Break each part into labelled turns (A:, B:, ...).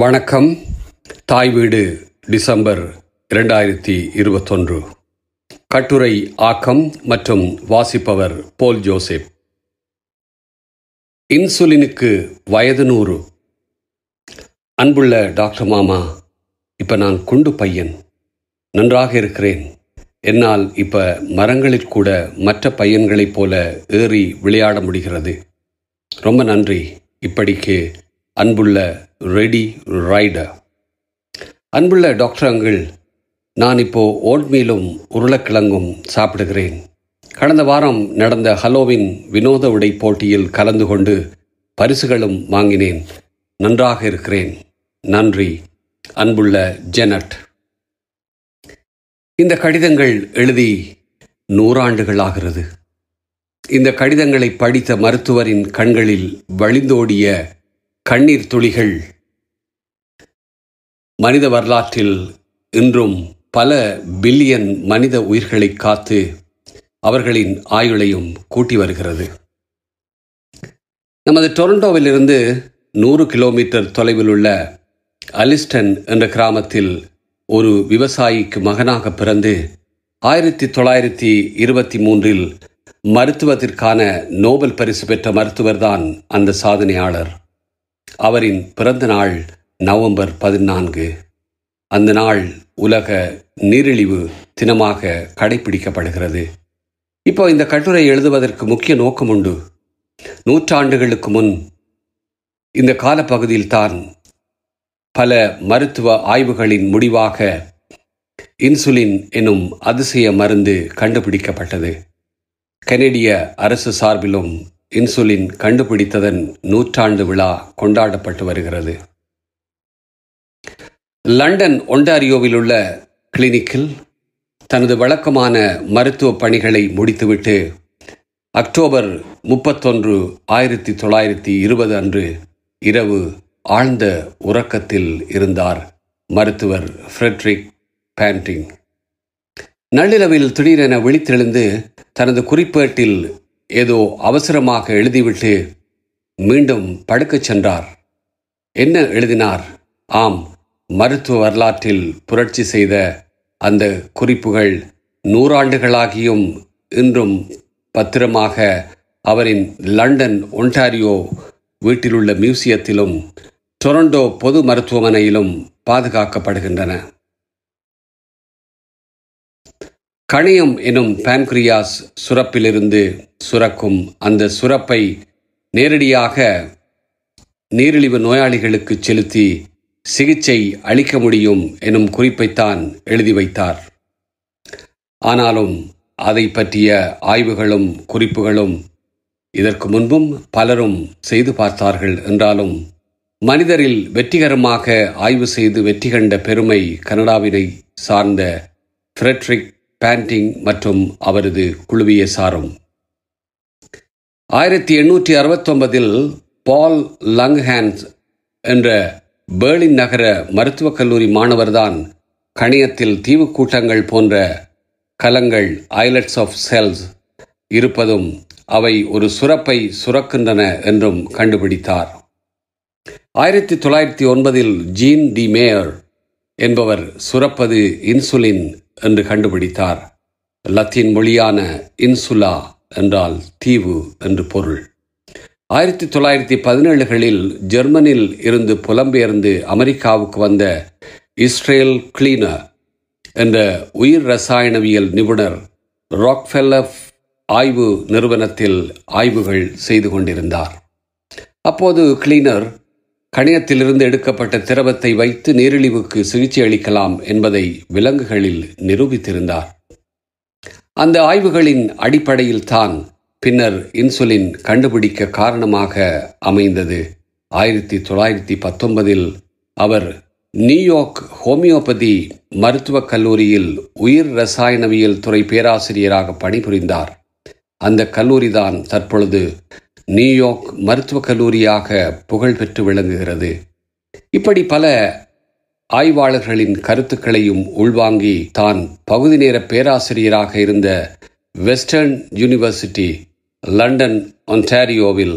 A: வணக்கம் தாய் வீடு டிசம்பர் இரண்டாயிரத்தி இருபத்தொன்று கட்டுரை ஆக்கம் மற்றும் வாசிப்பவர் போல் ஜோசப் இன்சுலினுக்கு வயது நூறு அன்புள்ள டாக்டர் மாமா இப்போ நான் குண்டு பையன் நன்றாக இருக்கிறேன் என்னால் இப்போ மரங்களில் கூட மற்ற பையன்களைப் போல ஏறி விளையாட முடிகிறது ரொம்ப நன்றி இப்படிக்கு அன்புள்ள ரெடி ரைடர் அன்புள்ள டாக்டர் அங்கிள் நான் இப்போ ஓட்மீலும் உருளைக்கிழங்கும் சாப்பிடுகிறேன் கடந்த வாரம் நடந்த ஹலோவின் வினோத உடை போட்டியில் கலந்து கொண்டு பரிசுகளும் வாங்கினேன் நன்றாக இருக்கிறேன் நன்றி அன்புள்ள ஜெனட் இந்த கடிதங்கள் எழுதி நூறாண்டுகளாகிறது இந்த கடிதங்களை படித்த மருத்துவரின் கண்களில் வழிந்தோடிய கண்ணீர் துளிகள் மனித வரலாற்றில் இன்றும் பல பில்லியன் மனித உயிர்களை காத்து அவர்களின் ஆயுளையும் கூட்டி வருகிறது நமது டொரண்டோவிலிருந்து நூறு கிலோமீட்டர் தொலைவில் உள்ள அலிஸ்டன் என்ற கிராமத்தில் ஒரு விவசாயிக்கு மகனாக பிறந்து ஆயிரத்தி தொள்ளாயிரத்தி இருபத்தி மூன்றில் மருத்துவத்திற்கான நோபல் பரிசு பெற்ற மருத்துவர்தான் அந்த சாதனையாளர் அவரின் பிறந்த நாள் நவம்பர் பதினான்கு அந்த நாள் உலக நீரிழிவு தினமாக கடைபிடிக்கப்படுகிறது இப்போ இந்த கட்டுரை எழுதுவதற்கு முக்கிய நோக்கம் உண்டு நூற்றாண்டுகளுக்கு முன் இந்த காலப்பகுதியில் தான் பல மருத்துவ ஆய்வுகளின் முடிவாக இன்சுலின் எனும் அதிசய மருந்து கண்டுபிடிக்கப்பட்டது கனேடிய அரசு சார்பிலும் இன்சுலின் கண்டுபிடித்ததன் நூற்றாண்டு விழா கொண்டாடப்பட்டு வருகிறது லண்டன் ஒண்டாரியோவில் உள்ள கிளினிக்கில் தனது வழக்கமான மருத்துவ பணிகளை முடித்துவிட்டு அக்டோபர் முப்பத்தொன்று ஆயிரத்தி தொள்ளாயிரத்தி இருபது அன்று இரவு ஆழ்ந்த உறக்கத்தில் இருந்தார் மருத்துவர் ஃப்ரெட்ரிக் பேண்டிங் நள்ளிரவில் திடீரென விழித்தெழுந்து தனது குறிப்பேட்டில் ஏதோ அவசரமாக எழுதிவிட்டு மீண்டும் படுக்கச் சென்றார் என்ன எழுதினார் ஆம் மருத்துவ வரலாற்றில் புரட்சி செய்த அந்த குறிப்புகள் நூறாண்டுகளாகியும் இன்றும் பத்திரமாக அவரின் லண்டன் ஒன்டாரியோ வீட்டிலுள்ள மியூசியத்திலும் டொரண்டோ பொது மருத்துவமனையிலும் பாதுகாக்கப்படுகின்றன கணியம் எனும் பான்கிரியாஸ் சுரப்பிலிருந்து சுரக்கும் அந்த சுரப்பை நேரடியாக நீரிழிவு நோயாளிகளுக்கு செலுத்தி சிகிச்சை அளிக்க முடியும் எனும் குறிப்பைத்தான் எழுதி வைத்தார் ஆனாலும் அதை பற்றிய ஆய்வுகளும் குறிப்புகளும் இதற்கு முன்பும் பலரும் செய்து பார்த்தார்கள் என்றாலும் மனிதரில் வெற்றிகரமாக ஆய்வு செய்து வெற்றி கண்ட பெருமை கனடாவினை சார்ந்த ஃப்ரெட்ரிக் பேண்டிங் மற்றும் அவரது குழுவிய சாரும் ஆயிரத்தி எண்ணூற்றி அறுபத்தொன்பதில் பால் லங்ஹேன்ஸ் என்ற பேர்லின் நகர மருத்துவக் கல்லூரி மாணவர்தான் கணியத்தில் தீவு கூட்டங்கள் போன்ற கலங்கள் ஐலட்ஸ் ஆஃப் செல்ஸ் இருப்பதும் அவை ஒரு சுரப்பை சுரக்கின்றன என்றும் கண்டுபிடித்தார் ஆயிரத்தி தொள்ளாயிரத்தி ஒன்பதில் ஜீன் டி மேயர் என்பவர் சுரப்பது இன்சுலின் என்று கண்டுபிடித்தார் லத்தீன் மொழியான இன்சுலா என்றால் தீவு என்று பொருள் ஆயிரத்தி தொள்ளாயிரத்தி பதினேழுகளில் ஜெர்மனில் இருந்து புலம்பெயர்ந்து அமெரிக்காவுக்கு வந்த இஸ்ரேல் கிளீனர் என்ற உயிர் ரசாயனவியல் நிபுணர் ராக்ஃபெல்லஃப் ஆய்வு நிறுவனத்தில் ஆய்வுகள் செய்து கொண்டிருந்தார் அப்போது கிளீனர் கணியத்திலிருந்து எடுக்கப்பட்ட திரவத்தை வைத்து நீரிழிவுக்கு சிகிச்சை அளிக்கலாம் என்பதை விலங்குகளில் நிரூபித்திருந்தார் அந்த ஆய்வுகளின் அடிப்படையில் தான் பின்னர் இன்சுலின் கண்டுபிடிக்க காரணமாக அமைந்தது ஆயிரத்தி தொள்ளாயிரத்தி பத்தொன்பதில் அவர் நியூயார்க் ஹோமியோபதி மருத்துவக் கல்லூரியில் உயிர் ரசாயனவியல் துறை பேராசிரியராக பணிபுரிந்தார் அந்த கல்லூரி தான் தற்பொழுது நியூயார்க் மருத்துவக் கல்லூரியாக புகழ்பெற்று விளங்குகிறது இப்படி பல ஆய்வாளர்களின் கருத்துக்களையும் உள்வாங்கி தான் பகுதி நேர பேராசிரியராக இருந்த வெஸ்டர்ன் யூனிவர்சிட்டி லண்டன் ஒன்டாரியோவில்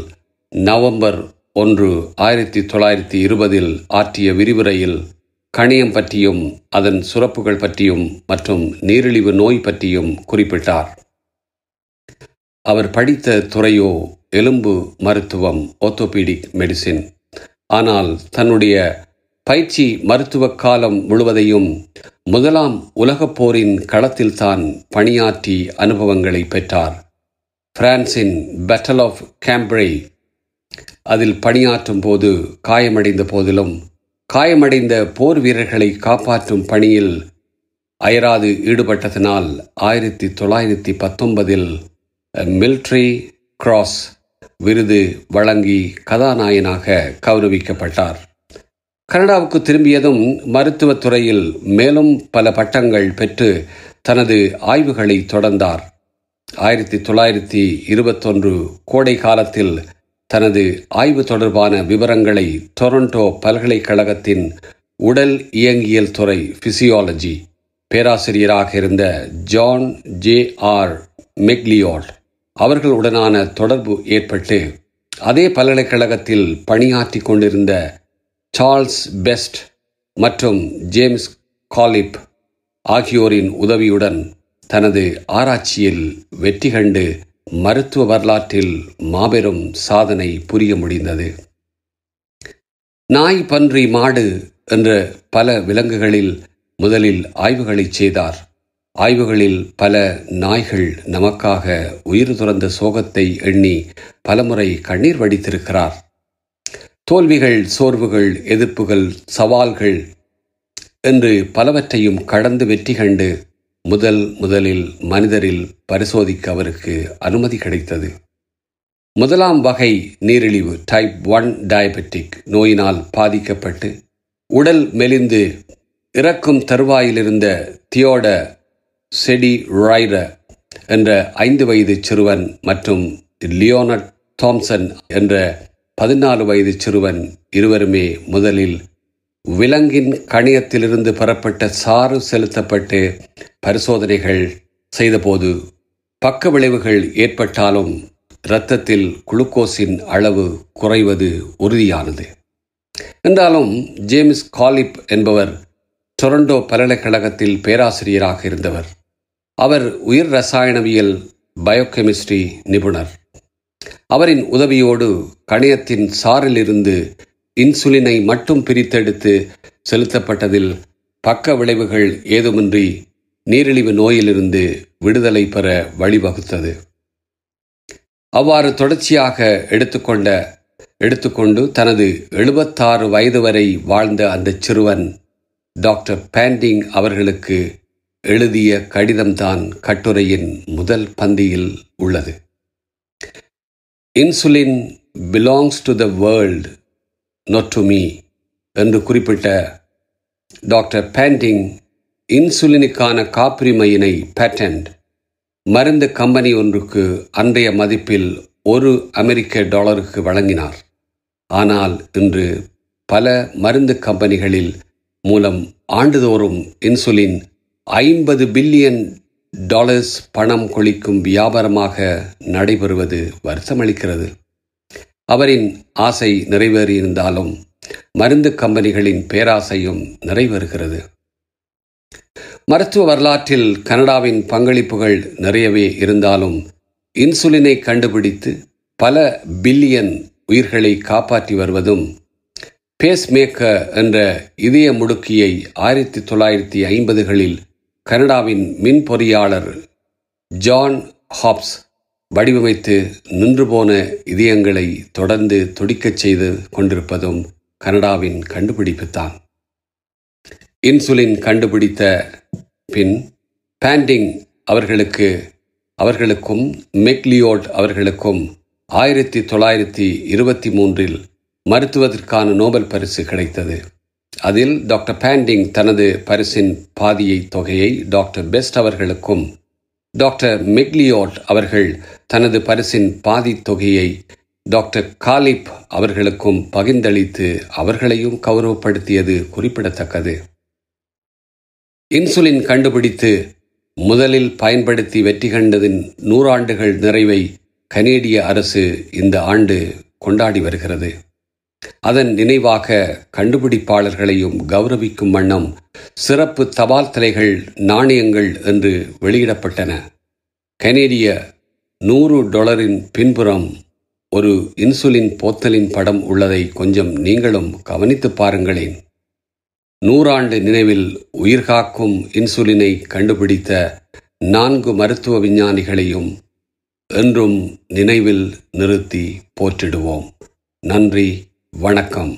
A: நவம்பர் ஒன்று ஆயிரத்தி தொள்ளாயிரத்தி இருபதில் ஆற்றிய விரிவுரையில் கணியம் பற்றியும் அதன் சுரப்புகள் பற்றியும் மற்றும் நீரிழிவு நோய் பற்றியும் குறிப்பிட்டார் அவர் படித்த துறையோ எலும்பு மருத்துவம் ஓத்தோபீடிக் மெடிசின் ஆனால் தன்னுடைய பயிற்சி மருத்துவ காலம் முழுவதையும் முதலாம் உலகப் போரின் களத்தில்தான் பணியாற்றி அனுபவங்களை பெற்றார் பிரான்சின் பேட்டல் ஆஃப் கேம்பரே அதில் பணியாற்றும் போது காயமடைந்த போதிலும் காயமடைந்த போர் வீரர்களை காப்பாற்றும் பணியில் அயராது ஈடுபட்டதனால் ஆயிரத்தி தொள்ளாயிரத்தி பத்தொன்பதில் மில்ட்ரி கிராஸ் விருது வழங்கி கதாநாயனாக கௌரவிக்கப்பட்டார் கனடாவுக்கு திரும்பியதும் மருத்துவத்துறையில் மேலும் பல பட்டங்கள் பெற்று தனது ஆய்வுகளை தொடர்ந்தார் ஆயிரத்தி தொள்ளாயிரத்தி இருபத்தொன்று கோடை காலத்தில் தனது ஆய்வு தொடர்பான விவரங்களை டொரண்டோ பல்கலைக்கழகத்தின் உடல் இயங்கியல் துறை பிசியாலஜி பேராசிரியராக இருந்த ஜான் ஜே ஆர் மெக்லியோட் அவர்களுடனான தொடர்பு ஏற்பட்டு அதே பல்கலைக்கழகத்தில் பணியாற்றி கொண்டிருந்த சார்ல்ஸ் பெஸ்ட் மற்றும் ஜேம்ஸ் காலிப் ஆகியோரின் உதவியுடன் தனது ஆராய்ச்சியில் வெற்றி கண்டு மருத்துவ வரலாற்றில் மாபெரும் சாதனை புரிய முடிந்தது நாய் பன்றி மாடு என்ற பல விலங்குகளில் முதலில் ஆய்வுகளை செய்தார் ஆய்வுகளில் பல நாய்கள் நமக்காக உயிர் துறந்த சோகத்தை எண்ணி பலமுறை கண்ணீர் வடித்திருக்கிறார் தோல்விகள் சோர்வுகள் எதிர்ப்புகள் சவால்கள் என்று பலவற்றையும் கடந்து வெற்றி கண்டு முதல் முதலில் மனிதரில் பரிசோதிக்க அவருக்கு அனுமதி கிடைத்தது முதலாம் வகை நீரிழிவு டைப் ஒன் டயபெட்டிக் நோயினால் பாதிக்கப்பட்டு உடல் மெலிந்து இறக்கும் தருவாயிலிருந்த தியோட செடி ராய்ர என்ற ஐந்து வயது சிறுவன் மற்றும் லியோனட் தாம்சன் என்ற பதினாலு வயது சிறுவன் இருவருமே முதலில் விலங்கின் கணியத்திலிருந்து பெறப்பட்ட சாறு செலுத்தப்பட்டு பரிசோதனைகள் செய்தபோது பக்க விளைவுகள் ஏற்பட்டாலும் இரத்தத்தில் குளுக்கோஸின் அளவு குறைவது உறுதியானது என்றாலும் ஜேம்ஸ் காலிப் என்பவர் டொரண்டோ பல்கலைக்கழகத்தில் பேராசிரியராக இருந்தவர் அவர் உயிர் ரசாயனவியல் பயோகெமிஸ்ட்ரி நிபுணர் அவரின் உதவியோடு கணையத்தின் சாரிலிருந்து இன்சுலினை மட்டும் பிரித்தெடுத்து செலுத்தப்பட்டதில் பக்க விளைவுகள் ஏதுமின்றி நீரிழிவு நோயிலிருந்து விடுதலை பெற வழிவகுத்தது அவ்வாறு தொடர்ச்சியாக எடுத்துக்கொண்ட எடுத்துக்கொண்டு தனது எழுபத்தாறு வயது வரை வாழ்ந்த அந்த சிறுவன் டாக்டர் பேண்டிங் அவர்களுக்கு எழுதிய கடிதம்தான் கட்டுரையின் முதல் பந்தியில் உள்ளது insulin belongs to the world not to me என்று குறிப்பிட்ட டாக்டர் பேண்டிங் இன்சுலினுக்கான காப்புரிமையினை பேட்டன்ட் மருந்து கம்பெனி ஒன்றுக்கு அன்றைய மதிப்பில் ஒரு அமெரிக்க டாலருக்கு வழங்கினார் ஆனால் இன்று பல மருந்து கம்பெனிகளில் மூலம் ஆண்டுதோறும் இன்சுலின் ஐம்பது பில்லியன் டாலர்ஸ் பணம் கொளிக்கும் வியாபாரமாக நடைபெறுவது வருத்தமளிக்கிறது அவரின் ஆசை நிறைவேறியிருந்தாலும் மருந்து கம்பெனிகளின் பேராசையும் நிறைவேறுகிறது மருத்துவ வரலாற்றில் கனடாவின் பங்களிப்புகள் நிறையவே இருந்தாலும் இன்சுலினை கண்டுபிடித்து பல பில்லியன் உயிர்களை காப்பாற்றி வருவதும் பேஸ்மேக்கர் என்ற இதய முடுக்கியை ஆயிரத்தி தொள்ளாயிரத்தி ஐம்பதுகளில் கனடாவின் மின் பொறியாளர் ஜான் ஹாப்ஸ் வடிவமைத்து நின்றுபோன இதயங்களை தொடர்ந்து துடிக்கச் செய்து கொண்டிருப்பதும் கனடாவின் கண்டுபிடிப்பு தான் இன்சுலின் கண்டுபிடித்த பின் பேண்டிங் அவர்களுக்கு அவர்களுக்கும் மெக்லியோட் அவர்களுக்கும் ஆயிரத்தி தொள்ளாயிரத்தி இருபத்தி மூன்றில் மருத்துவத்திற்கான நோபல் பரிசு கிடைத்தது அதில் டாக்டர் பேண்டிங் தனது பரிசின் பாதியை தொகையை டாக்டர் பெஸ்ட் அவர்களுக்கும் டாக்டர் மெக்லியோட் அவர்கள் தனது பரிசின் பாதி தொகையை டாக்டர் காலிப் அவர்களுக்கும் பகிர்ந்தளித்து அவர்களையும் கௌரவப்படுத்தியது குறிப்பிடத்தக்கது இன்சுலின் கண்டுபிடித்து முதலில் பயன்படுத்தி வெற்றி கண்டதின் நூறாண்டுகள் நிறைவை கனேடிய அரசு இந்த ஆண்டு கொண்டாடி வருகிறது அதன் நினைவாக கண்டுபிடிப்பாளர்களையும் கௌரவிக்கும் வண்ணம் சிறப்பு தபால் தலைகள் நாணயங்கள் என்று வெளியிடப்பட்டன கனேடிய நூறு டொலரின் பின்புறம் ஒரு இன்சுலின் போத்தலின் படம் உள்ளதை கொஞ்சம் நீங்களும் கவனித்து பாருங்களேன் நூறாண்டு நினைவில் உயிர்காக்கும் இன்சுலினை கண்டுபிடித்த நான்கு மருத்துவ விஞ்ஞானிகளையும் என்றும் நினைவில் நிறுத்தி போற்றிடுவோம் நன்றி வணக்கம்